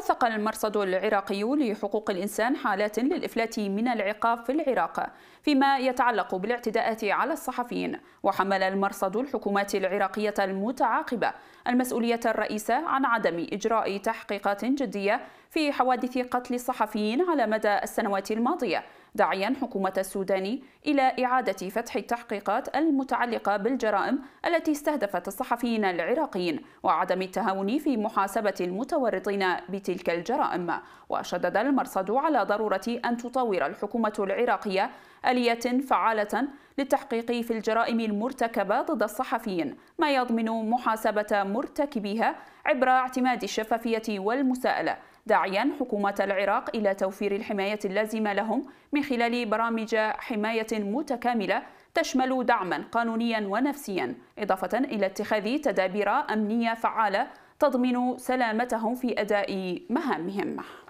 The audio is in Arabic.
وثق المرصد العراقي لحقوق الإنسان حالات للإفلات من العقاب في العراق فيما يتعلق بالاعتداءات على الصحفيين وحمل المرصد الحكومات العراقية المتعاقبة المسؤولية الرئيسة عن عدم إجراء تحقيقات جدية في حوادث قتل الصحفيين على مدى السنوات الماضية داعيا حكومة السودان إلى إعادة فتح التحقيقات المتعلقة بالجرائم التي استهدفت الصحفيين العراقيين وعدم التهاون في محاسبة المتورطين بتلك الجرائم وشدد المرصد على ضرورة أن تطور الحكومة العراقية آلية فعالة للتحقيق في الجرائم المرتكبة ضد الصحفيين ما يضمن محاسبة مرتكبيها عبر اعتماد الشفافية والمساءلة داعيا حكومة العراق إلى توفير الحماية اللازمة لهم من خلال برامج حماية متكاملة تشمل دعما قانونيا ونفسيا إضافة إلى اتخاذ تدابير أمنية فعالة تضمن سلامتهم في أداء مهامهم